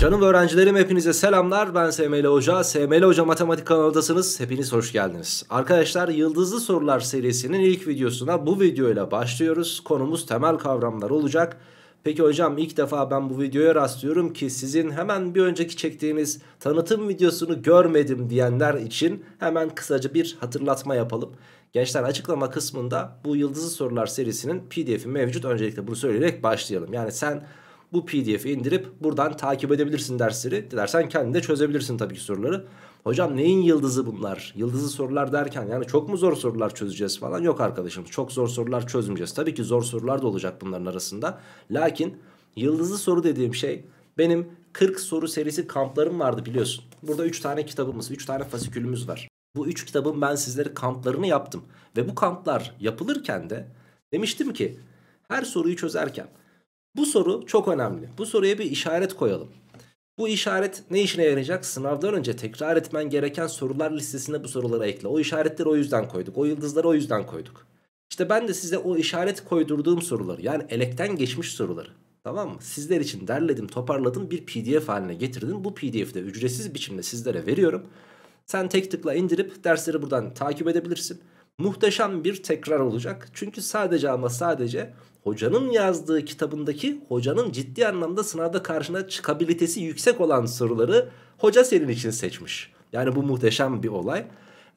Canım öğrencilerim hepinize selamlar. Ben SML Hoca. SML Hoca Matematik kanalındasınız. Hepiniz hoş geldiniz. Arkadaşlar Yıldızlı Sorular serisinin ilk videosuna bu videoyla başlıyoruz. Konumuz temel kavramlar olacak. Peki hocam ilk defa ben bu videoya rastlıyorum ki sizin hemen bir önceki çektiğiniz tanıtım videosunu görmedim diyenler için hemen kısaca bir hatırlatma yapalım. Gençler açıklama kısmında bu Yıldızlı Sorular serisinin pdf'i mevcut. Öncelikle bunu söyleyerek başlayalım. Yani sen bu pdf'i indirip buradan takip edebilirsin dersleri. Dilersen kendin de çözebilirsin tabii ki soruları. Hocam neyin yıldızı bunlar? Yıldızı sorular derken yani çok mu zor sorular çözeceğiz falan? Yok arkadaşım çok zor sorular çözmeyeceğiz. Tabii ki zor sorular da olacak bunların arasında. Lakin yıldızı soru dediğim şey benim 40 soru serisi kamplarım vardı biliyorsun. Burada 3 tane kitabımız, 3 tane fasikülümüz var. Bu 3 kitabın ben sizlere kamplarını yaptım. Ve bu kamplar yapılırken de demiştim ki her soruyu çözerken bu soru çok önemli. Bu soruya bir işaret koyalım. Bu işaret ne işine yarayacak? Sınavdan önce tekrar etmen gereken sorular listesine bu soruları ekle. O işaretleri o yüzden koyduk. O yıldızları o yüzden koyduk. İşte ben de size o işaret koydurduğum soruları yani elekten geçmiş soruları tamam mı? Sizler için derledim toparladım bir pdf haline getirdim. Bu pdf'i de ücretsiz biçimde sizlere veriyorum. Sen tek tıkla indirip dersleri buradan takip edebilirsin. Muhteşem bir tekrar olacak. Çünkü sadece ama sadece hocanın yazdığı kitabındaki hocanın ciddi anlamda sınavda karşına çıkabilitesi yüksek olan soruları hoca senin için seçmiş. Yani bu muhteşem bir olay.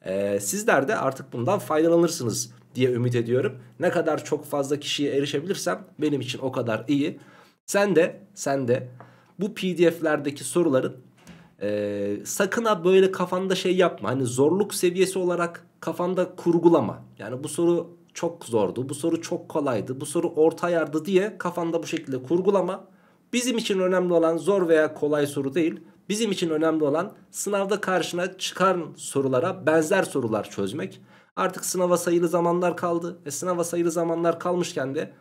Ee, sizler de artık bundan faydalanırsınız diye ümit ediyorum. Ne kadar çok fazla kişiye erişebilirsem benim için o kadar iyi. Sen de sen de bu pdf'lerdeki soruların e, sakın ha böyle kafanda şey yapma. Hani zorluk seviyesi olarak kafanda kurgulama. Yani bu soru çok zordu, bu soru çok kolaydı, bu soru orta yardı diye kafanda bu şekilde kurgulama. Bizim için önemli olan zor veya kolay soru değil. Bizim için önemli olan sınavda karşına çıkan sorulara benzer sorular çözmek. Artık sınava sayılı zamanlar kaldı. E sınava sayılı zamanlar kalmışken de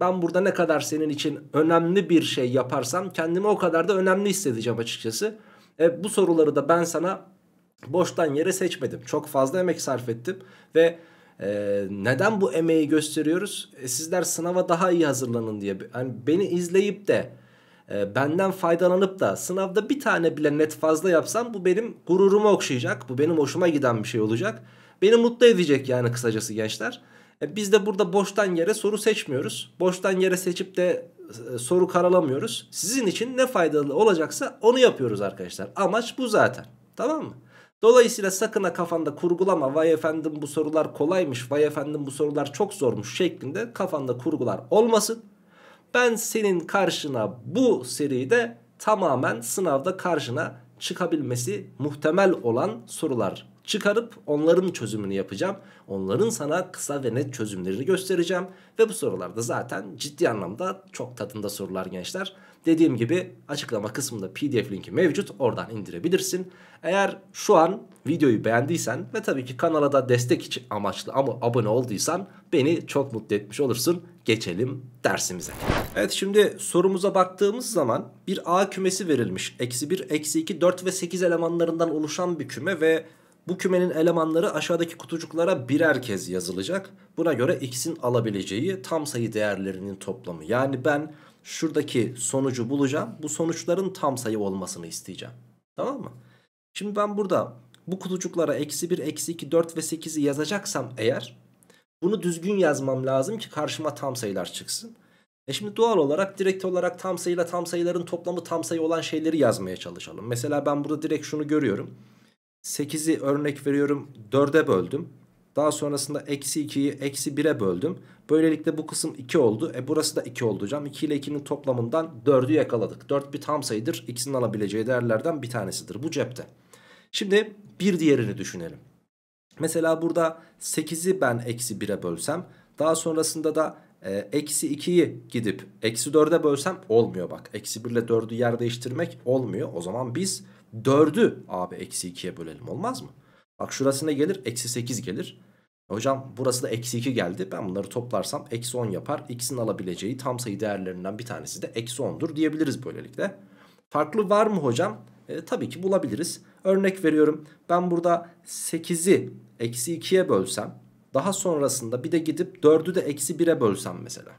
ben burada ne kadar senin için önemli bir şey yaparsam kendimi o kadar da önemli hissedeceğim açıkçası. E bu soruları da ben sana boştan yere seçmedim. Çok fazla emek sarf ettim ve ee, neden bu emeği gösteriyoruz? E, sizler sınava daha iyi hazırlanın diye. Yani beni izleyip de e, benden faydalanıp da sınavda bir tane bile net fazla yapsam bu benim gururumu okşayacak. Bu benim hoşuma giden bir şey olacak. Beni mutlu edecek yani kısacası gençler. E, biz de burada boştan yere soru seçmiyoruz. Boştan yere seçip de e, soru karalamıyoruz. Sizin için ne faydalı olacaksa onu yapıyoruz arkadaşlar. Amaç bu zaten. Tamam mı? Dolayısıyla sakın ha kafanda kurgulama vay efendim bu sorular kolaymış vay efendim bu sorular çok zormuş şeklinde kafanda kurgular olmasın. Ben senin karşına bu seride tamamen sınavda karşına çıkabilmesi muhtemel olan sorular çıkarıp onların çözümünü yapacağım. Onların sana kısa ve net çözümlerini göstereceğim. Ve bu sorularda zaten ciddi anlamda çok tadında sorular gençler. Dediğim gibi açıklama kısmında pdf linki mevcut oradan indirebilirsin. Eğer şu an videoyu beğendiysen ve tabii ki kanala da destek için amaçlı ama abone olduysan beni çok mutlu etmiş olursun. Geçelim dersimize. Evet şimdi sorumuza baktığımız zaman bir A kümesi verilmiş. Eksi 1, eksi 2, 4 ve 8 elemanlarından oluşan bir küme ve bu kümenin elemanları aşağıdaki kutucuklara birer kez yazılacak. Buna göre x'in alabileceği tam sayı değerlerinin toplamı. Yani ben şuradaki sonucu bulacağım. Bu sonuçların tam sayı olmasını isteyeceğim. Tamam mı? Şimdi ben burada bu kutucuklara eksi 1, eksi 2, 4 ve 8'i yazacaksam eğer bunu düzgün yazmam lazım ki karşıma tam sayılar çıksın. E şimdi doğal olarak direkt olarak tam sayıyla tam sayıların toplamı tam sayı olan şeyleri yazmaya çalışalım. Mesela ben burada direkt şunu görüyorum. 8'i örnek veriyorum 4'e böldüm. Daha sonrasında eksi 2'yi eksi 1'e böldüm. Böylelikle bu kısım 2 oldu. E burası da 2 oldu hocam. 2 ile 2'nin toplamından 4'ü yakaladık. 4 bir tam sayıdır. X'in alabileceği değerlerden bir tanesidir. Bu cepte. Şimdi bir diğerini düşünelim. Mesela burada 8'i ben eksi 1'e bölsem. Daha sonrasında da e, eksi 2'yi gidip eksi 4'e bölsem olmuyor bak. Eksi 1 ile 4'ü yer değiştirmek olmuyor. O zaman biz 4'ü abi eksi 2'ye bölelim olmaz mı? Bak şurasında gelir eksi 8 gelir. Hocam burası da eksi 2 geldi. Ben bunları toplarsam eksi 10 yapar. X'in alabileceği tam sayı değerlerinden bir tanesi de eksi 10'dur diyebiliriz böylelikle. Farklı var mı hocam? E, tabii ki bulabiliriz. Örnek veriyorum. Ben burada 8'i eksi 2'ye bölsem. Daha sonrasında bir de gidip 4'ü de eksi 1'e bölsem mesela.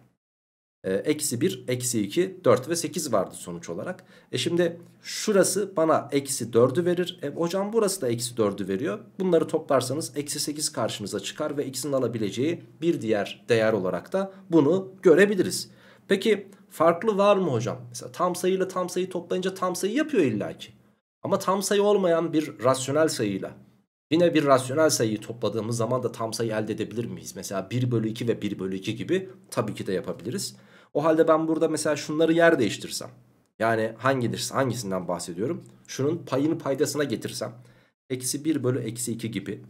Ee, eksi 1, eksi 2, 4 ve 8 vardı sonuç olarak. E şimdi şurası bana eksi 4'ü verir. E hocam burası da eksi 4'ü veriyor. Bunları toplarsanız eksi 8 karşınıza çıkar ve x'in alabileceği bir diğer değer olarak da bunu görebiliriz. Peki farklı var mı hocam? Mesela tam sayıyla tam sayı toplayınca tam sayı yapıyor illaki. Ama tam sayı olmayan bir rasyonel sayıyla Yine bir rasyonel sayıyı topladığımız zaman da tam sayı elde edebilir miyiz? Mesela 1 bölü 2 ve 1 bölü 2 gibi tabii ki de yapabiliriz. O halde ben burada mesela şunları yer değiştirsem. Yani hangidir, hangisinden bahsediyorum? Şunun payını paydasına getirsem. Eksi 1 bölü eksi 2 gibi.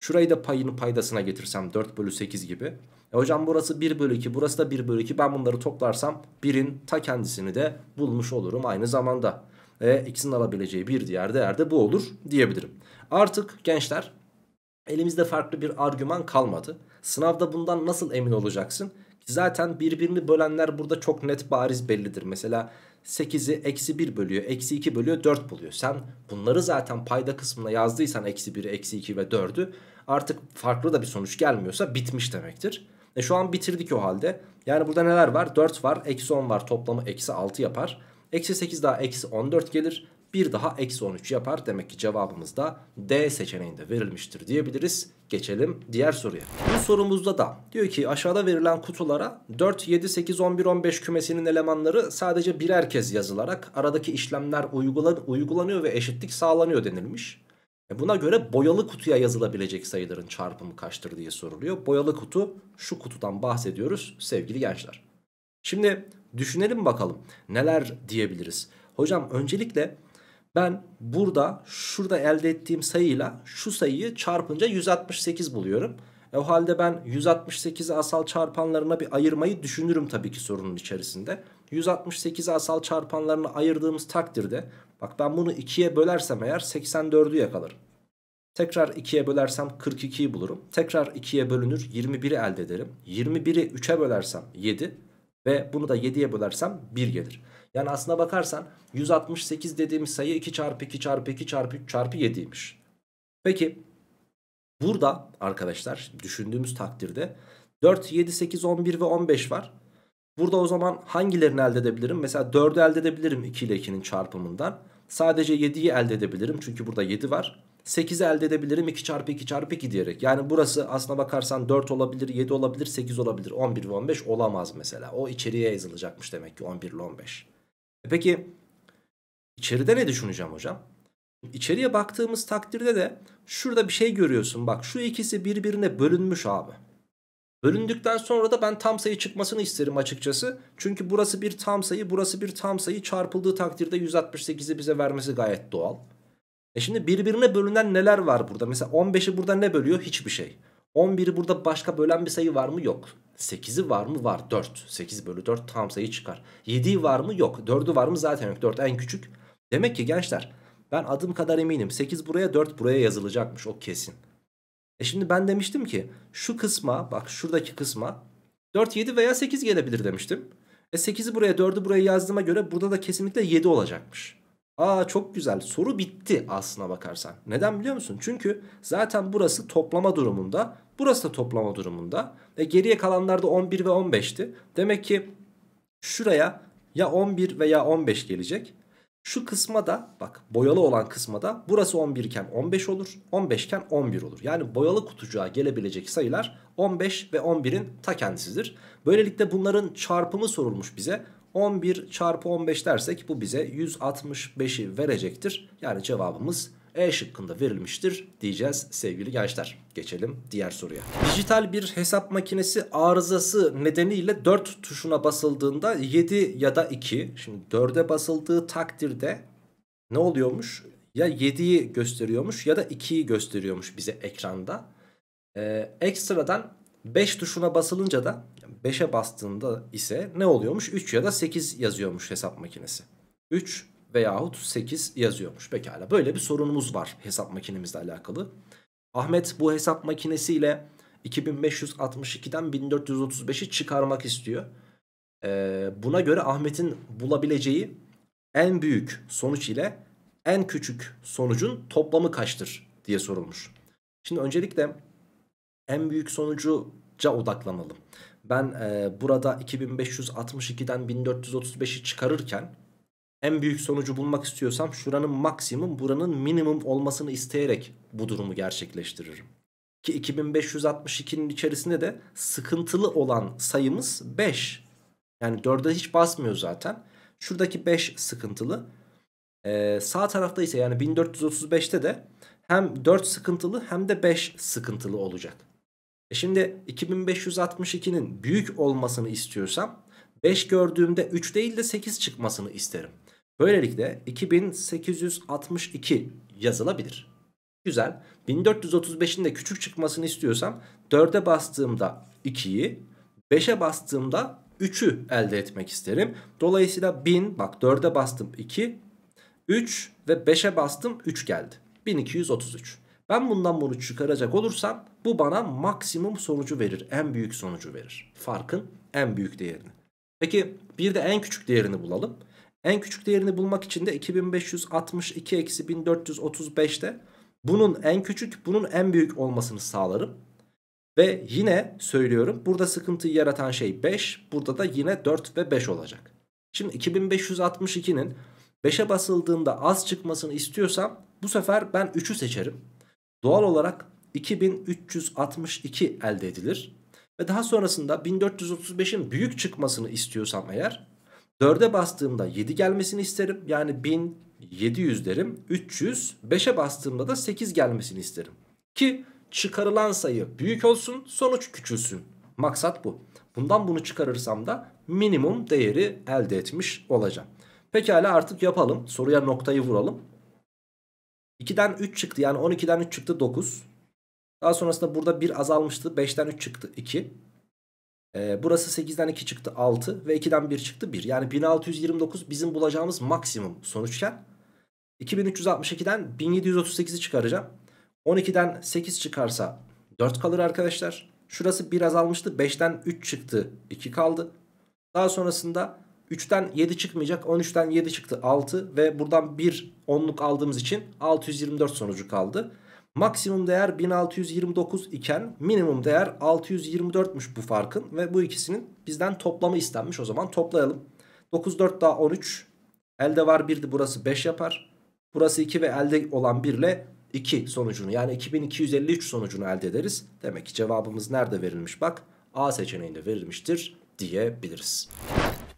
Şurayı da payını paydasına getirsem 4 bölü 8 gibi. E hocam burası 1 bölü 2 burası da 1 bölü 2 ben bunları toplarsam 1'in ta kendisini de bulmuş olurum aynı zamanda. E, x'in alabileceği bir diğer değer de bu olur diyebilirim. Artık gençler elimizde farklı bir argüman kalmadı. Sınavda bundan nasıl emin olacaksın? Zaten birbirini bölenler burada çok net bariz bellidir. Mesela 8'i eksi 1 bölüyor, eksi 2 bölüyor, 4 buluyor. Sen bunları zaten payda kısmına yazdıysan eksi 1, eksi 2 ve 4'ü artık farklı da bir sonuç gelmiyorsa bitmiş demektir. E şu an bitirdik o halde. Yani burada neler var? 4 var, eksi 10 var toplamı eksi 6 yapar. Eksi 8 daha eksi 14 gelir bir daha eksi 13 yapar. Demek ki cevabımız da D seçeneğinde verilmiştir diyebiliriz. Geçelim diğer soruya. Bu sorumuzda da diyor ki aşağıda verilen kutulara 4, 7, 8, 11, 15 kümesinin elemanları sadece birer kez yazılarak aradaki işlemler uygulan uygulanıyor ve eşitlik sağlanıyor denilmiş. E buna göre boyalı kutuya yazılabilecek sayıların çarpımı kaçtır diye soruluyor. Boyalı kutu şu kutudan bahsediyoruz sevgili gençler. Şimdi düşünelim bakalım neler diyebiliriz. Hocam öncelikle ben burada şurada elde ettiğim sayıyla şu sayıyı çarpınca 168 buluyorum. E o halde ben 168'i asal çarpanlarına bir ayırmayı düşünürüm tabii ki sorunun içerisinde. 168'i asal çarpanlarına ayırdığımız takdirde bak ben bunu 2'ye bölersem eğer 84'ü yakalarım. Tekrar 2'ye bölersem 42'yi bulurum. Tekrar 2'ye bölünür 21'i elde ederim. 21'i 3'e bölersem 7 ve bunu da 7'ye bölersem 1 gelir. Yani aslına bakarsan 168 dediğimiz sayı 2 çarpı 2 çarpı 2 çarpı 3 çarpı 7'ymiş. Peki burada arkadaşlar düşündüğümüz takdirde 4, 7, 8, 11 ve 15 var. Burada o zaman hangilerini elde edebilirim? Mesela 4'ü elde edebilirim 2 ile 2'nin çarpımından. Sadece 7'yi elde edebilirim çünkü burada 7 var. 8'i elde edebilirim 2 çarpı 2 çarpı 2 diyerek. Yani burası aslına bakarsan 4 olabilir, 7 olabilir, 8 olabilir, 11 ve 15 olamaz mesela. O içeriye yazılacakmış demek ki 11 ile 15. E peki içeride ne düşüneceğim hocam? İçeriye baktığımız takdirde de şurada bir şey görüyorsun. Bak şu ikisi birbirine bölünmüş abi. Bölündükten sonra da ben tam sayı çıkmasını isterim açıkçası. Çünkü burası bir tam sayı, burası bir tam sayı çarpıldığı takdirde 168'i bize vermesi gayet doğal. E şimdi birbirine bölünen neler var burada? Mesela 15'i burada ne bölüyor? Hiçbir şey. 11'i burada başka bölen bir sayı var mı? Yok. 8'i var mı? Var 4. 8 bölü 4 tam sayı çıkar. 7'i var mı? Yok. 4'ü var mı? Zaten yok. 4 en küçük. Demek ki gençler ben adım kadar eminim. 8 buraya 4 buraya yazılacakmış o kesin. E şimdi ben demiştim ki şu kısma bak şuradaki kısma 4 7 veya 8 gelebilir demiştim. E 8'i buraya 4'ü buraya yazdığıma göre burada da kesinlikle 7 olacakmış. Aa çok güzel soru bitti aslına bakarsan. Neden biliyor musun? Çünkü zaten burası toplama durumunda. Burası da toplama durumunda. ve geriye kalanlar da 11 ve 15'ti. Demek ki şuraya ya 11 veya 15 gelecek. Şu kısma da bak boyalı olan kısma da burası 11 iken 15 olur. 15 iken 11 olur. Yani boyalı kutucuğa gelebilecek sayılar 15 ve 11'in ta kendisidir. Böylelikle bunların çarpımı sorulmuş bize. 11 çarpı 15 dersek bu bize 165'i verecektir. Yani cevabımız e şıkkında verilmiştir diyeceğiz sevgili gençler. Geçelim diğer soruya. Dijital bir hesap makinesi arızası nedeniyle 4 tuşuna basıldığında 7 ya da 2. Şimdi 4'e basıldığı takdirde ne oluyormuş? Ya 7'yi gösteriyormuş ya da 2'yi gösteriyormuş bize ekranda. Ee, ekstradan 5 tuşuna basılınca da 5'e bastığında ise ne oluyormuş? 3 ya da 8 yazıyormuş hesap makinesi. 3 veyahut 8 yazıyormuş. Pekala böyle bir sorunumuz var hesap makinemizle alakalı. Ahmet bu hesap makinesiyle 2562'den 1435'i çıkarmak istiyor. Ee, buna göre Ahmet'in bulabileceği en büyük sonuç ile en küçük sonucun toplamı kaçtır diye sorulmuş. Şimdi öncelikle en büyük sonucuca odaklanalım ben e, burada 2562'den 1435'i çıkarırken en büyük sonucu bulmak istiyorsam şuranın maksimum buranın minimum olmasını isteyerek bu durumu gerçekleştiririm. Ki 2562'nin içerisinde de sıkıntılı olan sayımız 5. Yani 4'e hiç basmıyor zaten. Şuradaki 5 sıkıntılı. Ee, sağ tarafta ise yani 1435'te de hem 4 sıkıntılı hem de 5 sıkıntılı olacak. E şimdi 2562'nin büyük olmasını istiyorsam 5 gördüğümde 3 değil de 8 çıkmasını isterim. Böylelikle 2862 yazılabilir. Güzel. 1435'in de küçük çıkmasını istiyorsam 4'e bastığımda 2'yi 5'e bastığımda 3'ü elde etmek isterim. Dolayısıyla 1000 bak 4'e bastım 2 3 ve 5'e bastım 3 geldi. 1233. Ben bundan bunu çıkaracak olursam bu bana maksimum sonucu verir. En büyük sonucu verir. Farkın en büyük değerini. Peki bir de en küçük değerini bulalım. En küçük değerini bulmak için de 2562 eksi 1435'te bunun en küçük bunun en büyük olmasını sağlarım. Ve yine söylüyorum burada sıkıntıyı yaratan şey 5 burada da yine 4 ve 5 olacak. Şimdi 2562'nin 5'e basıldığında az çıkmasını istiyorsam bu sefer ben 3'ü seçerim. Doğal olarak 2362 elde edilir. Ve daha sonrasında 1435'in büyük çıkmasını istiyorsam eğer 4'e bastığımda 7 gelmesini isterim. Yani 1700 derim. 300. 5'e bastığımda da 8 gelmesini isterim. Ki çıkarılan sayı büyük olsun sonuç küçülsün. Maksat bu. Bundan bunu çıkarırsam da minimum değeri elde etmiş olacağım. Pekala artık yapalım. Soruya noktayı vuralım. 2'den 3 çıktı yani 12'den 3 çıktı 9. Daha sonrasında burada 1 azalmıştı 5'ten 3 çıktı 2. Ee, burası 8'den 2 çıktı 6 ve 2'den 1 çıktı 1. Yani 1629 bizim bulacağımız maksimum sonuçken 2362'den 1738'i çıkaracağım. 12'den 8 çıkarsa 4 kalır arkadaşlar. Şurası 1 azalmıştı 5'ten 3 çıktı 2 kaldı. Daha sonrasında 3'ten 7 çıkmayacak. 13'ten 7 çıktı 6 ve buradan 1 onluk aldığımız için 624 sonucu kaldı. Maksimum değer 1629 iken minimum değer 624'müş bu farkın ve bu ikisinin bizden toplamı istenmiş. O zaman toplayalım. 94 daha 13. Elde var 1'di burası 5 yapar. Burası 2 ve elde olan 1 ile 2 sonucunu yani 2253 sonucunu elde ederiz. Demek ki cevabımız nerede verilmiş bak A seçeneğinde verilmiştir diyebiliriz.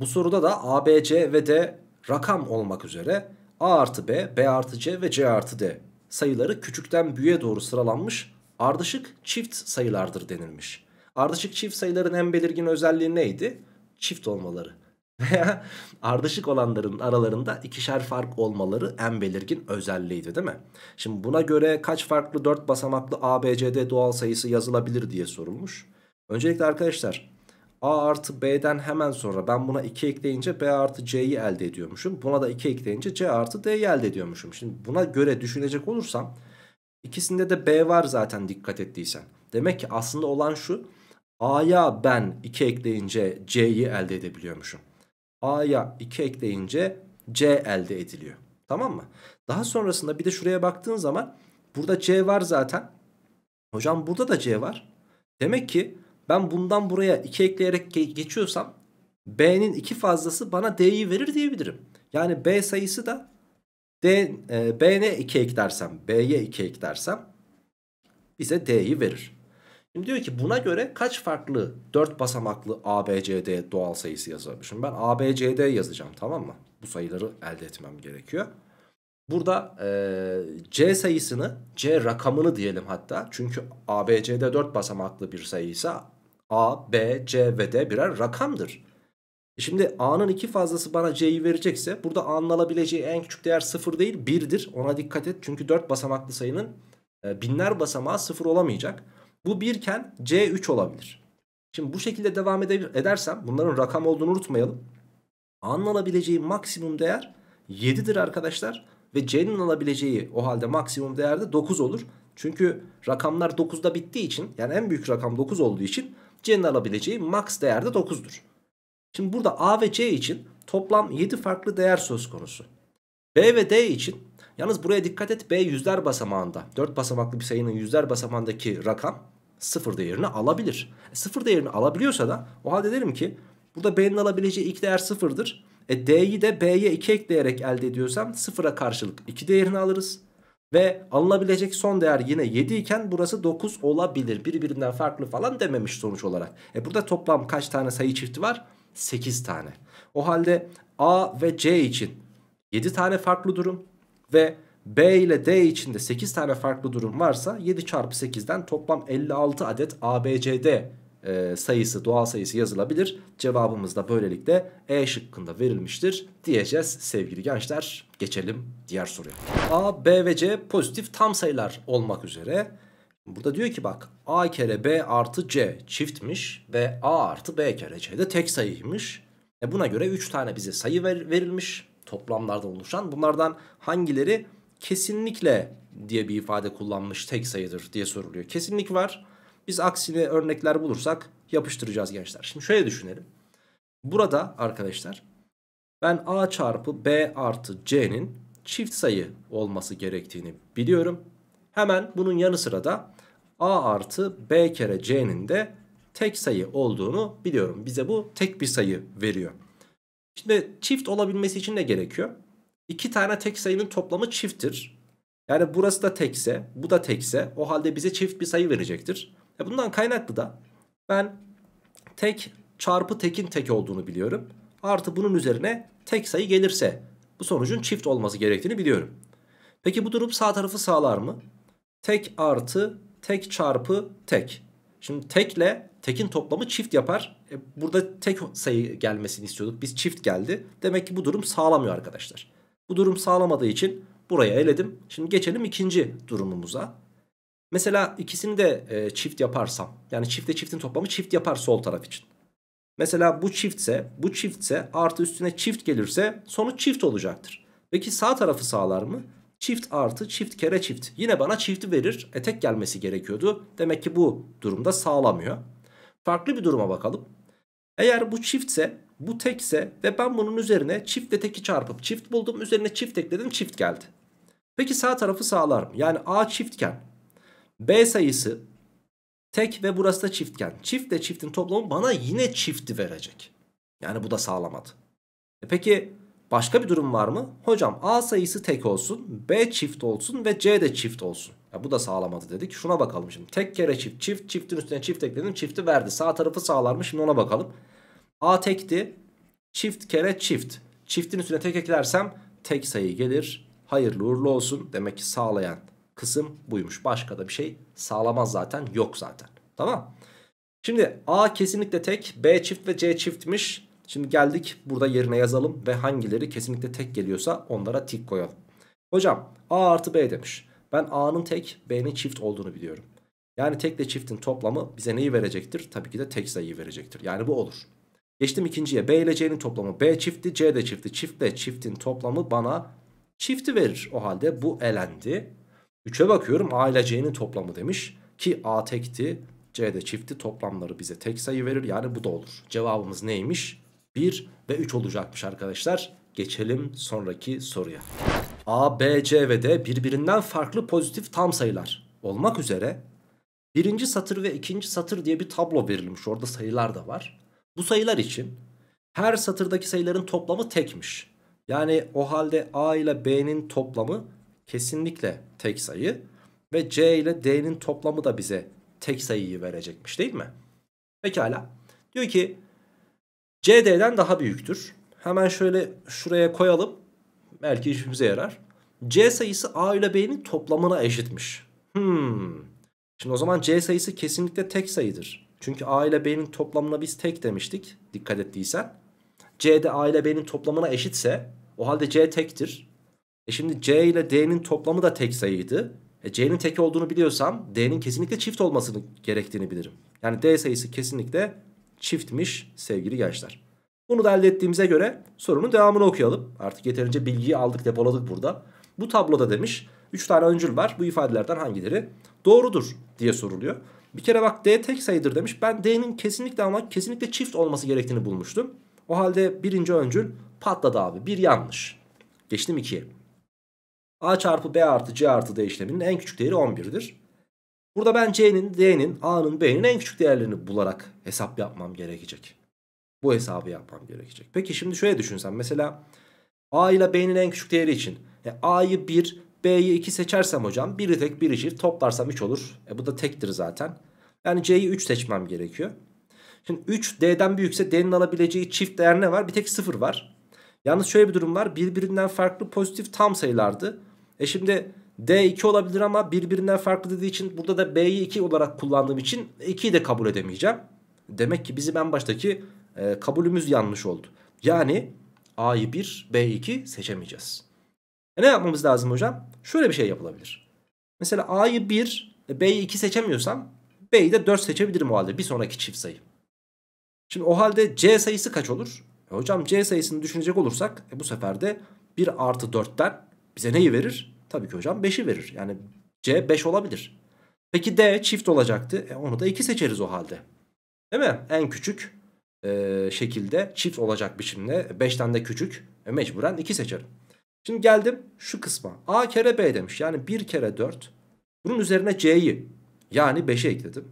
Bu soruda da A, B, C ve D rakam olmak üzere A artı B, B artı C ve C artı D sayıları küçükten büyüğe doğru sıralanmış ardışık çift sayılardır denilmiş. Ardışık çift sayıların en belirgin özelliği neydi? Çift olmaları. Veya ardışık olanların aralarında ikişer fark olmaları en belirgin özelliğiydi değil mi? Şimdi buna göre kaç farklı 4 basamaklı ABCD doğal sayısı yazılabilir diye sorulmuş. Öncelikle arkadaşlar A artı B'den hemen sonra ben buna 2 ekleyince B artı C'yi elde ediyormuşum. Buna da 2 ekleyince C artı D'yi elde ediyormuşum. Şimdi buna göre düşünecek olursam ikisinde de B var zaten dikkat ettiysen. Demek ki aslında olan şu A'ya ben 2 ekleyince C'yi elde edebiliyormuşum. A'ya 2 ekleyince C elde ediliyor. Tamam mı? Daha sonrasında bir de şuraya baktığın zaman burada C var zaten. Hocam burada da C var. Demek ki ben bundan buraya 2 ekleyerek geçiyorsam B'nin 2 fazlası bana D'yi verir diyebilirim. Yani B sayısı da D, e, B'ne 2 eklersem B'ye 2 eklersem bize D'yi verir. Şimdi diyor ki buna göre kaç farklı 4 basamaklı ABCD doğal sayısı yazabilirim? ben ABCD yazacağım tamam mı? Bu sayıları elde etmem gerekiyor. Burada e, C sayısını C rakamını diyelim hatta. Çünkü ABC'de 4 basamaklı bir sayıysa A, B, C ve D birer rakamdır. E şimdi A'nın iki fazlası bana C'yi verecekse burada A'nın alabileceği en küçük değer 0 değil 1'dir. Ona dikkat et çünkü 4 basamaklı sayının e, binler basamağı 0 olamayacak. Bu 1 iken C 3 olabilir. Şimdi bu şekilde devam edersem bunların rakam olduğunu unutmayalım. A'nın alabileceği maksimum değer 7'dir arkadaşlar. Ve C'nin alabileceği o halde maksimum değerde 9 olur. Çünkü rakamlar 9'da bittiği için yani en büyük rakam 9 olduğu için C'nin alabileceği max değerde 9'dur. Şimdi burada A ve C için toplam 7 farklı değer söz konusu. B ve D için yalnız buraya dikkat et B yüzler basamağında 4 basamaklı bir sayının yüzler basamağındaki rakam sıfır değerini alabilir. E, sıfır değerini alabiliyorsa da o halde derim ki burada B'nin alabileceği ilk değer sıfırdır. E D'yi de B'ye 2 ekleyerek elde ediyorsam 0'a karşılık 2 değerini alırız. Ve alınabilecek son değer yine 7 iken burası 9 olabilir. Birbirinden farklı falan dememiş sonuç olarak. E burada toplam kaç tane sayı çifti var? 8 tane. O halde A ve C için 7 tane farklı durum ve B ile D için de 8 tane farklı durum varsa 7 çarpı 8'den toplam 56 adet ABCD e, sayısı doğal sayısı yazılabilir. Cevabımız da böylelikle E şıkkında verilmiştir diyeceğiz sevgili gençler. Geçelim diğer soruya. A, B ve C pozitif tam sayılar olmak üzere. Burada diyor ki bak A kere B artı C çiftmiş ve A artı B kere C de tek sayıymış. E buna göre 3 tane bize sayı ver, verilmiş toplamlardan oluşan. Bunlardan hangileri kesinlikle diye bir ifade kullanmış tek sayıdır diye soruluyor. Kesinlik var. Biz aksine örnekler bulursak yapıştıracağız gençler. Şimdi şöyle düşünelim. Burada arkadaşlar ben A çarpı B artı C'nin çift sayı olması gerektiğini biliyorum. Hemen bunun yanı sıra da A artı B kere C'nin de tek sayı olduğunu biliyorum. Bize bu tek bir sayı veriyor. Şimdi çift olabilmesi için ne gerekiyor? İki tane tek sayının toplamı çifttir. Yani burası da tekse, bu da tekse o halde bize çift bir sayı verecektir. E bundan kaynaklı da ben tek çarpı tekin tek olduğunu biliyorum. Artı bunun üzerine tek sayı gelirse bu sonucun çift olması gerektiğini biliyorum. Peki bu durum sağ tarafı sağlar mı? Tek artı tek çarpı tek. Şimdi tekle tekin toplamı çift yapar. E burada tek sayı gelmesini istiyorduk. Biz çift geldi. Demek ki bu durum sağlamıyor arkadaşlar. Bu durum sağlamadığı için buraya eledim. Şimdi geçelim ikinci durumumuza. Mesela ikisini de e, çift yaparsam yani çifte çiftin toplamı çift yapar sol taraf için. Mesela bu çiftse bu çiftse artı üstüne çift gelirse sonuç çift olacaktır. Peki sağ tarafı sağlar mı? Çift artı çift kere çift. Yine bana çifti verir. E tek gelmesi gerekiyordu. Demek ki bu durumda sağlamıyor. Farklı bir duruma bakalım. Eğer bu çiftse bu tekse ve ben bunun üzerine çiftle ve teki çarpıp çift buldum. Üzerine çift ekledim çift geldi. Peki sağ tarafı sağlar mı? Yani A çiftken B sayısı tek ve burası da çiftken. Çift de çiftin toplamı bana yine çifti verecek. Yani bu da sağlamadı. E peki başka bir durum var mı? Hocam A sayısı tek olsun, B çift olsun ve C de çift olsun. Ya bu da sağlamadı dedik. Şuna bakalım şimdi. Tek kere çift, çift, çiftin üstüne çift ekledim. Çifti verdi. Sağ tarafı sağlarmış. Şimdi ona bakalım. A tekti. Çift kere çift. Çiftin üstüne tek eklersem tek sayı gelir. Hayırlı uğurlu olsun. Demek ki sağlayan kısım buymuş. Başka da bir şey sağlamaz zaten yok zaten. Tamam. Şimdi A kesinlikle tek B çift ve C çiftmiş. Şimdi geldik burada yerine yazalım ve hangileri kesinlikle tek geliyorsa onlara tik koyalım. Hocam A artı B demiş. Ben A'nın tek B'nin çift olduğunu biliyorum. Yani tekle çiftin toplamı bize neyi verecektir? Tabii ki de tek sayıyı verecektir. Yani bu olur. Geçtim ikinciye. B ile C'nin toplamı B çifti, C de çifti. Çiftle çiftin toplamı bana çifti verir. O halde bu elendi. 3'e bakıyorum A ile C'nin toplamı demiş. Ki A tekti C de çifti toplamları bize tek sayı verir. Yani bu da olur. Cevabımız neymiş? 1 ve 3 olacakmış arkadaşlar. Geçelim sonraki soruya. A, B, C ve D birbirinden farklı pozitif tam sayılar olmak üzere birinci satır ve ikinci satır diye bir tablo verilmiş. Orada sayılar da var. Bu sayılar için her satırdaki sayıların toplamı tekmiş. Yani o halde A ile B'nin toplamı kesinlikle tek sayı. Ve C ile D'nin toplamı da bize tek sayıyı verecekmiş değil mi? Pekala. Diyor ki CD'den daha büyüktür. Hemen şöyle şuraya koyalım. Belki işimize yarar. C sayısı A ile B'nin toplamına eşitmiş. Hmm. Şimdi o zaman C sayısı kesinlikle tek sayıdır. Çünkü A ile B'nin toplamına biz tek demiştik. Dikkat ettiysen. C de A ile B'nin toplamına eşitse o halde C tektir. E şimdi C ile D'nin toplamı da tek sayıydı. E C'nin tek olduğunu biliyorsam D'nin kesinlikle çift olmasını gerektiğini bilirim. Yani D sayısı kesinlikle çiftmiş sevgili gençler. Bunu da elde ettiğimize göre sorunun devamını okuyalım. Artık yeterince bilgiyi aldık depoladık burada. Bu tabloda demiş 3 tane öncül var. Bu ifadelerden hangileri doğrudur diye soruluyor. Bir kere bak D tek sayıdır demiş. Ben D'nin kesinlikle ama kesinlikle çift olması gerektiğini bulmuştum. O halde birinci öncül patladı abi. Bir yanlış. Geçtim ikiye. A çarpı B artı C artı D işleminin en küçük değeri 11'dir. Burada ben C'nin, D'nin, A'nın, B'nin en küçük değerlerini bularak hesap yapmam gerekecek. Bu hesabı yapmam gerekecek. Peki şimdi şöyle düşünsem mesela A ile B'nin en küçük değeri için e, A'yı 1, B'yi 2 seçersem hocam biri tek biri çift toplarsam 3 olur. E, bu da tektir zaten. Yani C'yi 3 seçmem gerekiyor. Şimdi 3 D'den büyükse D'nin alabileceği çift değer ne var? Bir tek 0 var. Yalnız şöyle bir durum var. Birbirinden farklı pozitif tam sayılardı. E şimdi D 2 olabilir ama birbirinden farklı dediği için burada da B'yi 2 olarak kullandığım için 2'yi de kabul edemeyeceğim. Demek ki bizim en baştaki e, kabulümüz yanlış oldu. Yani A'yı 1, B'yi 2 seçemeyeceğiz. E ne yapmamız lazım hocam? Şöyle bir şey yapılabilir. Mesela A'yı 1, e, B'yi 2 seçemiyorsam B'yi de 4 seçebilirim o halde bir sonraki çift sayı. Şimdi o halde C sayısı kaç olur? E hocam C sayısını düşünecek olursak e, bu sefer de 1 artı 4'ten bize neyi verir? Tabii ki hocam 5'i verir. Yani C 5 olabilir. Peki D çift olacaktı. E, onu da 2 seçeriz o halde. Değil mi? En küçük e, şekilde çift olacak biçimde 5'ten de küçük e, mecburen 2 seçerim. Şimdi geldim şu kısma. A kere B demiş. Yani 1 kere 4. Bunun üzerine C'yi yani 5'e ekledim.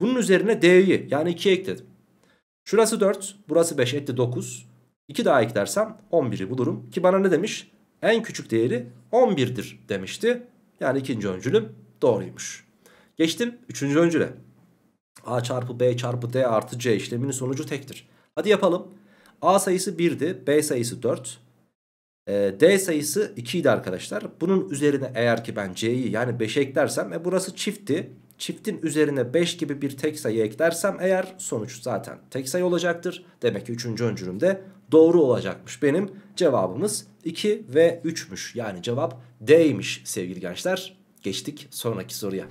Bunun üzerine D'yi yani 2'ye ekledim. Şurası 4, burası 5 etti 9. 2 daha eklersem 11'i bulurum. Ki bana ne demiş? en küçük değeri 11'dir demişti. Yani ikinci öncülüm doğruymuş. Geçtim üçüncü öncüle. A çarpı B çarpı D artı C işleminin sonucu tektir. Hadi yapalım. A sayısı 1'di. B sayısı 4. Ee, D sayısı 2 arkadaşlar. Bunun üzerine eğer ki ben C'yi yani 5'e eklersem e burası çiftti. Çiftin üzerine 5 gibi bir tek sayı eklersem eğer sonuç zaten tek sayı olacaktır. Demek ki 3. de doğru olacakmış. Benim cevabımız 2 ve 3'müş. Yani cevap D'ymiş sevgili gençler. Geçtik sonraki soruya.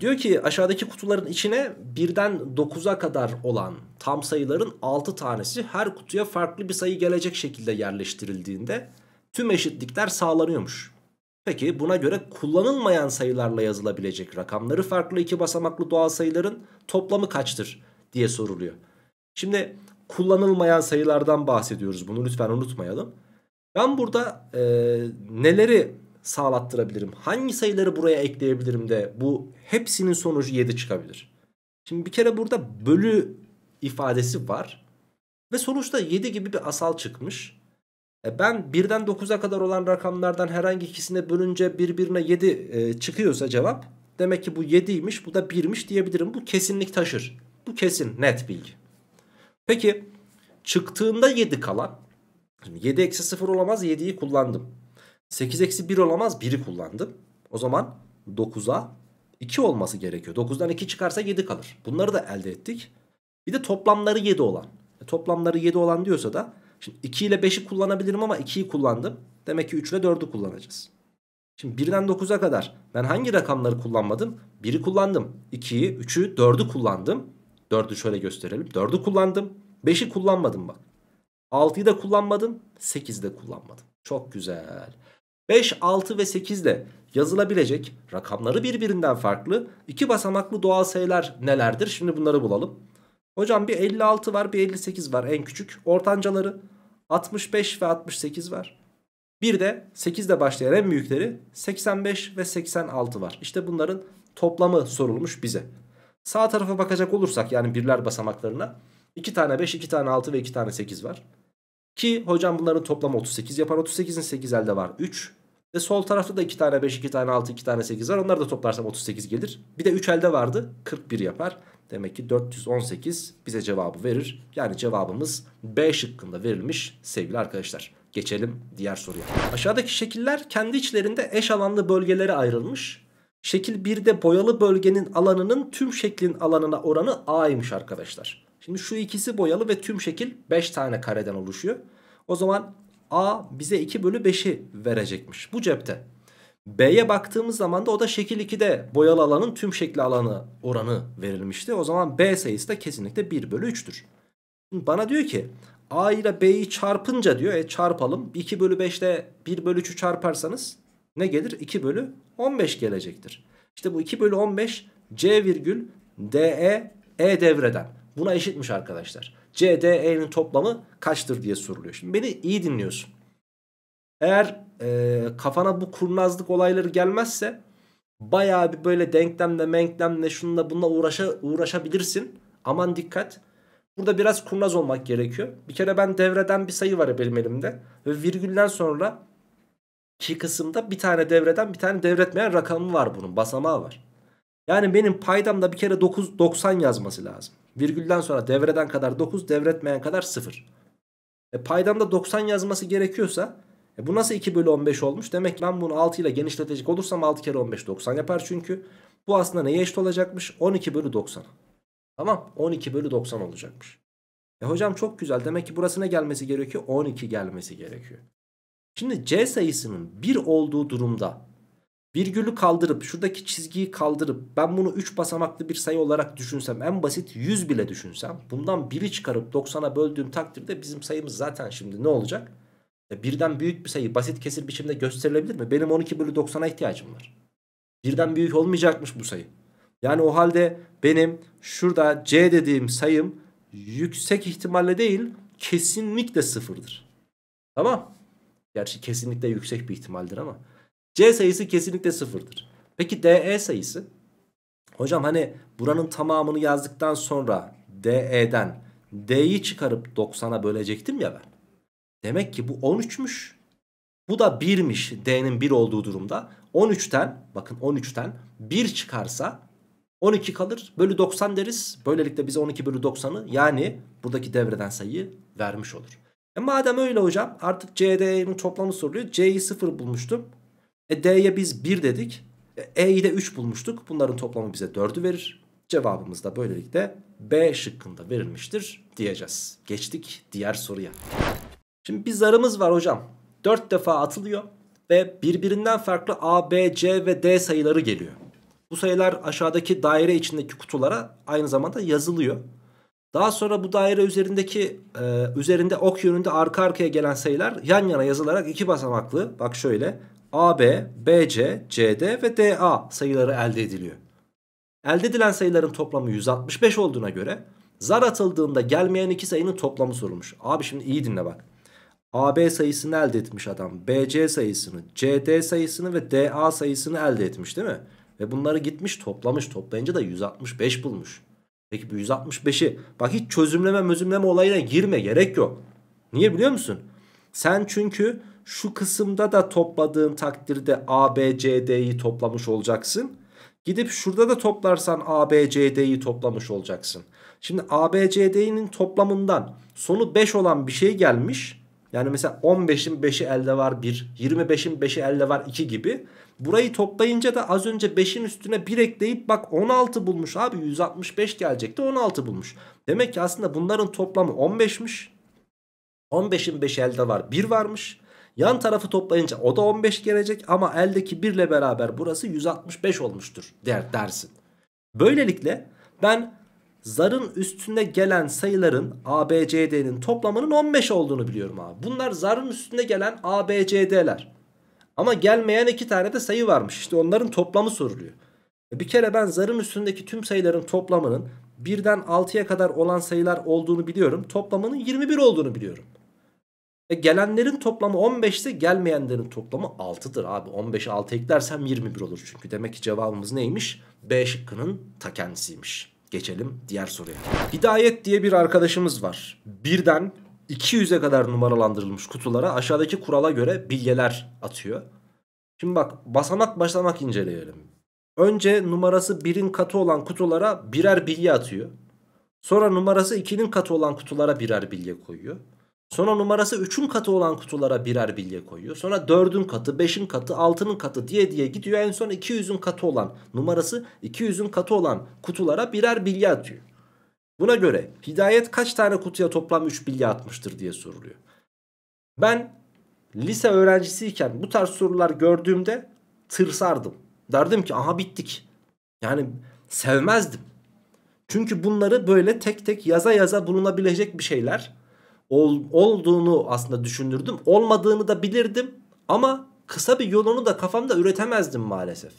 Diyor ki aşağıdaki kutuların içine birden 9'a kadar olan tam sayıların 6 tanesi her kutuya farklı bir sayı gelecek şekilde yerleştirildiğinde tüm eşitlikler sağlanıyormuş. Peki buna göre kullanılmayan sayılarla yazılabilecek rakamları farklı iki basamaklı doğal sayıların toplamı kaçtır diye soruluyor. Şimdi kullanılmayan sayılardan bahsediyoruz bunu lütfen unutmayalım. Ben burada e, neleri sağlattırabilirim? Hangi sayıları buraya ekleyebilirim de bu hepsinin sonucu 7 çıkabilir. Şimdi bir kere burada bölü ifadesi var. Ve sonuçta 7 gibi bir asal çıkmış. E ben 1'den 9'a kadar olan rakamlardan herhangi ikisine bölünce birbirine 7 e, çıkıyorsa cevap demek ki bu 7'ymiş bu da 1'miş diyebilirim. Bu kesinlik taşır. Bu kesin net bilgi. Peki çıktığında 7 kalan 7 eksi 0 olamaz 7'yi kullandım. 8 eksi 1 olamaz 1'i kullandım. O zaman 9'a 2 olması gerekiyor. 9'dan 2 çıkarsa 7 kalır. Bunları da elde ettik. Bir de toplamları 7 olan. E, toplamları 7 olan diyorsa da şimdi 2 ile 5'i kullanabilirim ama 2'yi kullandım. Demek ki 3 ile 4'ü kullanacağız. Şimdi 1'den 9'a kadar ben hangi rakamları kullanmadım? 1'i kullandım. 2'yi, 3'ü, 4'ü kullandım. 4'ü şöyle gösterelim. 4'ü kullandım. 5'i kullanmadım bak. 6'yı da kullanmadım. 8'i de kullanmadım. Çok güzel. 5, 6 ve 8 de yazılabilecek rakamları birbirinden farklı iki basamaklı doğal sayılar nelerdir? Şimdi bunları bulalım. Hocam bir 56 var bir 58 var en küçük. Ortancaları 65 ve 68 var. Bir de 8 ile başlayan en büyükleri 85 ve 86 var. İşte bunların toplamı sorulmuş bize. Sağ tarafa bakacak olursak yani birler basamaklarına 2 tane 5, 2 tane 6 ve 2 tane 8 var. Ki hocam bunların toplamı 38 yapar. 38'in 8 elde var 3. Ve sol tarafta da 2 tane 5, 2 tane 6, 2 tane 8 var. Onları da toplarsam 38 gelir. Bir de 3 elde vardı. 41 yapar. Demek ki 418 bize cevabı verir. Yani cevabımız B şıkkında verilmiş sevgili arkadaşlar. Geçelim diğer soruya. Aşağıdaki şekiller kendi içlerinde eş alanlı bölgelere ayrılmış. Şekil 1'de boyalı bölgenin alanının tüm şeklin alanına oranı A'ymış arkadaşlar. Şimdi şu ikisi boyalı ve tüm şekil 5 tane kareden oluşuyor. O zaman A bize 2 bölü 5'i verecekmiş bu cepte. B'ye baktığımız zaman da o da şekil 2'de boyalı alanın tüm şekli alanı oranı verilmişti. O zaman B sayısı da kesinlikle 1 bölü 3'tür. bana diyor ki A ile B'yi çarpınca diyor e çarpalım 2 bölü 5'te 1 bölü 3'ü çarparsanız ne gelir? 2 bölü 15 gelecektir. İşte bu 2 bölü 15 C virgül DE E devreden. Buna eşitmiş arkadaşlar. C D E'nin toplamı kaçtır diye soruluyor. Şimdi beni iyi dinliyorsun. Eğer e, kafana bu kurnazlık olayları gelmezse baya bir böyle denklemle menklemle şununla bununla uğraşa, uğraşabilirsin. Aman dikkat. Burada biraz kurnaz olmak gerekiyor. Bir kere ben devreden bir sayı var benim elimde. Ve virgülden sonra ki kısımda bir tane devreden bir tane devretmeyen rakamı var bunun. Basamağı var. Yani benim paydamda bir kere 9, 90 yazması lazım. Virgülden sonra devreden kadar 9 devretmeyen kadar 0. E paydan 90 yazması gerekiyorsa e bu nasıl 2 bölü 15 olmuş? Demek ki ben bunu 6 ile genişletecek olursam 6 kere 15 90 yapar çünkü. Bu aslında neye eşit olacakmış? 12 bölü 90. Tamam 12 bölü 90 olacakmış. E hocam çok güzel demek ki burası ne gelmesi gerekiyor? 12 gelmesi gerekiyor. Şimdi C sayısının 1 olduğu durumda Virgülü kaldırıp şuradaki çizgiyi kaldırıp ben bunu 3 basamaklı bir sayı olarak düşünsem en basit 100 bile düşünsem bundan 1'i çıkarıp 90'a böldüğüm takdirde bizim sayımız zaten şimdi ne olacak? E, birden büyük bir sayı basit kesir biçimde gösterilebilir mi? Benim 12 bölü 90'a ihtiyacım var. Birden büyük olmayacakmış bu sayı. Yani o halde benim şurada C dediğim sayım yüksek ihtimalle değil kesinlikle sıfırdır. Tamam. Gerçi kesinlikle yüksek bir ihtimaldir ama. C sayısı kesinlikle sıfırdır. Peki DE sayısı? Hocam hani buranın tamamını yazdıktan sonra DE'den D'yi çıkarıp 90'a bölecektim ya ben. Demek ki bu 13'müş. Bu da 1'miş D'nin 1 olduğu durumda. 13'ten bakın 13'ten 1 çıkarsa 12 kalır bölü 90 deriz. Böylelikle bize 12 bölü 90'ı yani buradaki devreden sayıyı vermiş olur. E madem öyle hocam artık CD'nin toplamı soruluyor. C'yi 0 bulmuştum. E D'ye biz 1 dedik. E, E'yi de 3 bulmuştuk. Bunların toplamı bize 4'ü verir. Cevabımız da böylelikle B şıkkında verilmiştir diyeceğiz. Geçtik diğer soruya. Şimdi bir zarımız var hocam. 4 defa atılıyor ve birbirinden farklı A, B, C ve D sayıları geliyor. Bu sayılar aşağıdaki daire içindeki kutulara aynı zamanda yazılıyor. Daha sonra bu daire üzerindeki e, üzerinde ok yönünde arka arkaya gelen sayılar yan yana yazılarak iki basamaklı bak şöyle AB, BC, CD ve DA sayıları elde ediliyor. Elde edilen sayıların toplamı 165 olduğuna göre zar atıldığında gelmeyen iki sayının toplamı sorulmuş. Abi şimdi iyi dinle bak. AB sayısını elde etmiş adam. BC sayısını, CD sayısını ve DA sayısını elde etmiş değil mi? Ve bunları gitmiş toplamış. Toplayınca da 165 bulmuş. Peki bu 165'i bak hiç çözümleme mözümleme olayına girme gerek yok. Niye biliyor musun? Sen çünkü şu kısımda da topladığın takdirde A B C D'yi toplamış olacaksın. Gidip şurada da toplarsan A B C D'yi toplamış olacaksın. Şimdi A B C D'nin toplamından sonu 5 olan bir şey gelmiş. Yani mesela 15'in 5'i elde var 1, 25'in 5'i elde var 2 gibi. Burayı toplayınca da az önce 5'in üstüne 1 ekleyip bak 16 bulmuş abi 165 gelecekti 16 bulmuş. Demek ki aslında bunların toplamı 15'miş. 15'in 5'i elde var 1 varmış. Yan tarafı toplayınca o da 15 gelecek ama eldeki 1 ile beraber burası 165 olmuştur der, dersin. Böylelikle ben zarın üstünde gelen sayıların ABCD'nin toplamının 15 olduğunu biliyorum abi. Bunlar zarın üstünde gelen ABCD'ler. Ama gelmeyen iki tane de sayı varmış. İşte onların toplamı soruluyor. E, bir kere ben zarın üstündeki tüm sayıların toplamının 1'den 6'ya kadar olan sayılar olduğunu biliyorum. Toplamının 21 olduğunu biliyorum. E gelenlerin toplamı 15 ise gelmeyenlerin toplamı 6'dır abi. 15'e 6 eklersem 21 olur çünkü. Demek ki cevabımız neymiş? B şıkkının ta kendisiymiş. Geçelim diğer soruya. Hidayet diye bir arkadaşımız var. Birden 200'e kadar numaralandırılmış kutulara aşağıdaki kurala göre bilgeler atıyor. Şimdi bak basamak basamak inceleyelim. Önce numarası 1'in katı olan kutulara birer bilye atıyor. Sonra numarası 2'nin katı olan kutulara birer bilye koyuyor. Sonra numarası 3'ün katı olan kutulara birer bilye koyuyor. Sonra 4'ün katı, 5'in katı, 6'nın katı diye diye gidiyor. En son 200'ün katı olan numarası 200'ün katı olan kutulara birer bilye atıyor. Buna göre Hidayet kaç tane kutuya toplam 3 bilye atmıştır diye soruluyor. Ben lise öğrencisiyken bu tarz sorular gördüğümde tırsardım. Derdim ki aha bittik. Yani sevmezdim. Çünkü bunları böyle tek tek yaza yaza bulunabilecek bir şeyler ol, olduğunu aslında düşündürdüm, Olmadığını da bilirdim ama kısa bir yolunu da kafamda üretemezdim maalesef.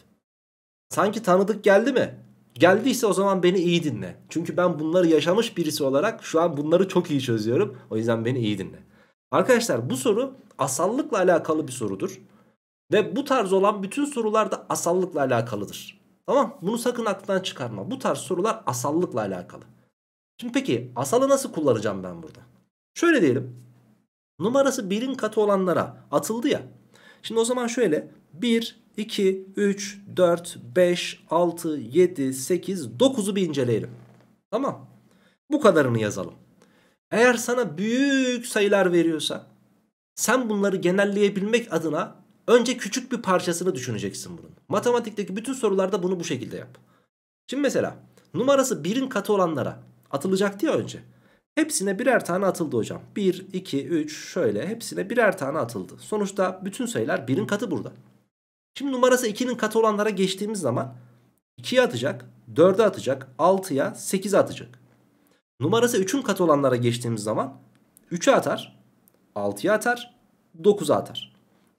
Sanki tanıdık geldi mi? Geldiyse o zaman beni iyi dinle. Çünkü ben bunları yaşamış birisi olarak şu an bunları çok iyi çözüyorum. O yüzden beni iyi dinle. Arkadaşlar bu soru asallıkla alakalı bir sorudur. Ve bu tarz olan bütün sorular da asallıkla alakalıdır. Tamam bunu sakın aklından çıkarma. Bu tarz sorular asallıkla alakalı. Şimdi peki asalı nasıl kullanacağım ben burada? Şöyle diyelim. Numarası 1'in katı olanlara atıldı ya. Şimdi o zaman şöyle 1, 2, 3, 4, 5, 6, 7, 8, 9'u bir inceleyelim. Tamam. Bu kadarını yazalım. Eğer sana büyük sayılar veriyorsa sen bunları genelleyebilmek adına önce küçük bir parçasını düşüneceksin bunun. Matematikteki bütün sorularda bunu bu şekilde yap. Şimdi mesela numarası 1'in katı olanlara atılacak diye önce. Hepsine birer tane atıldı hocam. 1, 2, 3 şöyle hepsine birer tane atıldı. Sonuçta bütün sayılar 1'in katı burada. Şimdi numarası 2'nin katı olanlara geçtiğimiz zaman 2'ye atacak, 4'e atacak, 6'ya, 8'e atacak. Numarası 3'ün katı olanlara geçtiğimiz zaman 3'e atar, 6'ya atar, 9'a atar.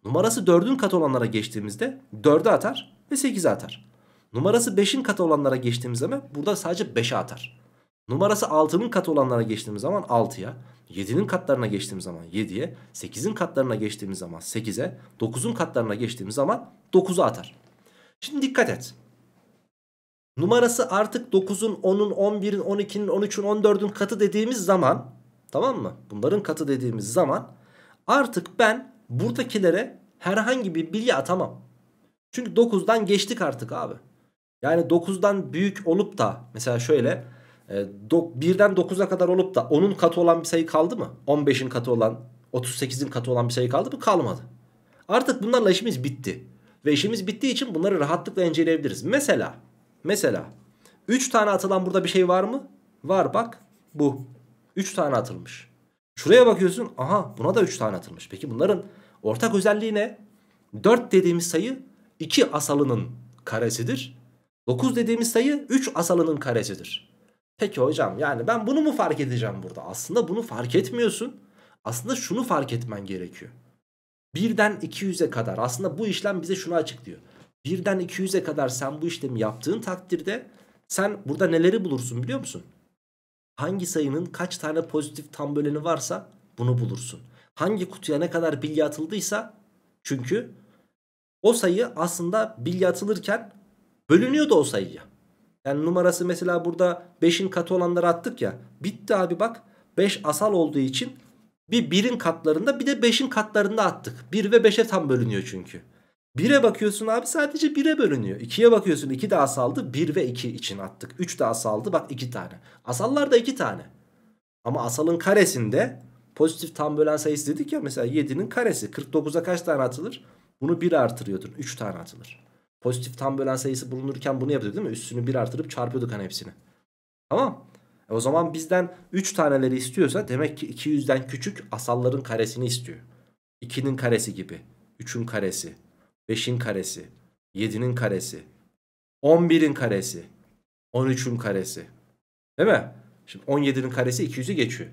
Numarası 4'ün katı olanlara geçtiğimizde 4'e atar ve 8'e atar. Numarası 5'in katı olanlara geçtiğimiz zaman burada sadece 5'e atar. Numarası 6'nın katı olanlara geçtiğimiz zaman 6'ya. 7'nin katlarına geçtiğimiz zaman 7'ye. 8'in katlarına geçtiğimiz zaman 8'e. 9'un katlarına geçtiğimiz zaman 9'a atar. Şimdi dikkat et. Numarası artık 9'un, 10'un, 11'in, 12'nin, 13'ün, 14'ün katı dediğimiz zaman tamam mı? Bunların katı dediğimiz zaman artık ben buradakilere herhangi bir bilgi atamam. Çünkü 9'dan geçtik artık abi. Yani 9'dan büyük olup da mesela şöyle ee, birden 9'a kadar olup da 10'un katı olan bir sayı kaldı mı? 15'in katı olan 38'in katı olan bir sayı kaldı mı? Kalmadı. Artık bunlarla işimiz bitti. Ve işimiz bittiği için bunları rahatlıkla inceleyebiliriz. Mesela mesela 3 tane atılan burada bir şey var mı? Var bak bu. 3 tane atılmış. Şuraya bakıyorsun aha buna da 3 tane atılmış. Peki bunların ortak özelliği ne? 4 dediğimiz sayı 2 asalının karesidir. 9 dediğimiz sayı 3 asalının karesidir. Peki hocam yani ben bunu mu fark edeceğim burada? Aslında bunu fark etmiyorsun. Aslında şunu fark etmen gerekiyor. Birden 200'e kadar aslında bu işlem bize şunu açıklıyor. Birden 200'e kadar sen bu işlemi yaptığın takdirde sen burada neleri bulursun biliyor musun? Hangi sayının kaç tane pozitif tam böleni varsa bunu bulursun. Hangi kutuya ne kadar bilye atıldıysa çünkü o sayı aslında bilye atılırken bölünüyordu o sayıya. Yani numarası mesela burada 5'in katı olanları attık ya. Bitti abi bak. 5 asal olduğu için bir 1'in katlarında bir de 5'in katlarında attık. 1 ve 5'e tam bölünüyor çünkü. 1'e bakıyorsun abi sadece 1'e bölünüyor. 2'ye bakıyorsun 2 de asaldı. 1 ve 2 için attık. 3 de asaldı. Bak 2 tane. Asallar da 2 tane. Ama asalın karesinde pozitif tam bölen sayısı dedik ya mesela 7'nin karesi. 49'a kaç tane atılır? Bunu 1 artırıyordun. 3 tane atılır. Pozitif tam bölen sayısı bulunurken bunu yapıyorduk değil mi? Üstünü 1 artırıp çarpıyorduk hani hepsini. Tamam. E o zaman bizden 3 taneleri istiyorsa demek ki 200'den küçük asalların karesini istiyor. 2'nin karesi gibi. 3'ün karesi. 5'in karesi. 7'nin karesi. 11'in karesi. 13'ün karesi. Değil mi? Şimdi 17'nin karesi 200'ü geçiyor.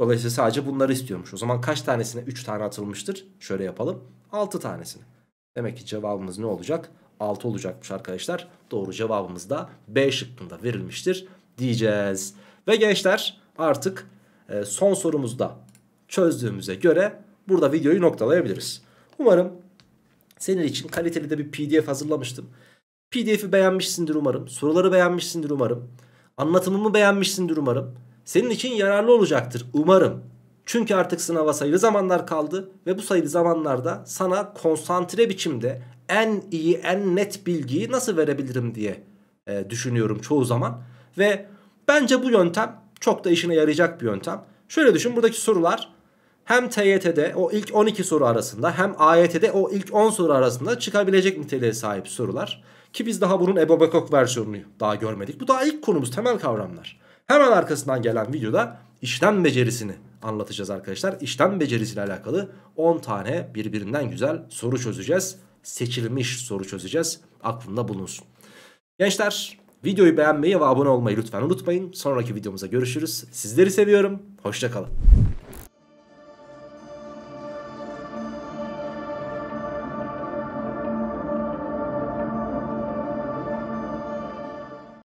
Dolayısıyla sadece bunları istiyormuş. O zaman kaç tanesine 3 tane atılmıştır? Şöyle yapalım. 6 tanesini. Demek ki cevabımız ne olacak? 6 olacakmış arkadaşlar. Doğru cevabımız da B şıkkında verilmiştir diyeceğiz. Ve gençler artık e, son sorumuzda çözdüğümüze göre burada videoyu noktalayabiliriz. Umarım senin için kaliteli de bir pdf hazırlamıştım. PDF'i beğenmişsindir umarım. Soruları beğenmişsindir umarım. Anlatımımı beğenmişsindir umarım. Senin için yararlı olacaktır umarım. Çünkü artık sınava sayılı zamanlar kaldı ve bu sayılı zamanlarda sana konsantre biçimde en iyi en net bilgiyi nasıl verebilirim diye e, düşünüyorum çoğu zaman. Ve bence bu yöntem çok da işine yarayacak bir yöntem. Şöyle düşün buradaki sorular hem TYT'de o ilk 12 soru arasında hem AYT'de o ilk 10 soru arasında çıkabilecek niteliğe sahip sorular. Ki biz daha bunun Ebobekok versiyonunu daha görmedik. Bu daha ilk konumuz temel kavramlar. Hemen arkasından gelen videoda işlem becerisini anlatacağız arkadaşlar. İşlem becerisiyle alakalı 10 tane birbirinden güzel soru çözeceğiz. Seçilmiş soru çözeceğiz. Aklında bulunsun. Gençler videoyu beğenmeyi ve abone olmayı lütfen unutmayın. Sonraki videomuza görüşürüz. Sizleri seviyorum. Hoşçakalın.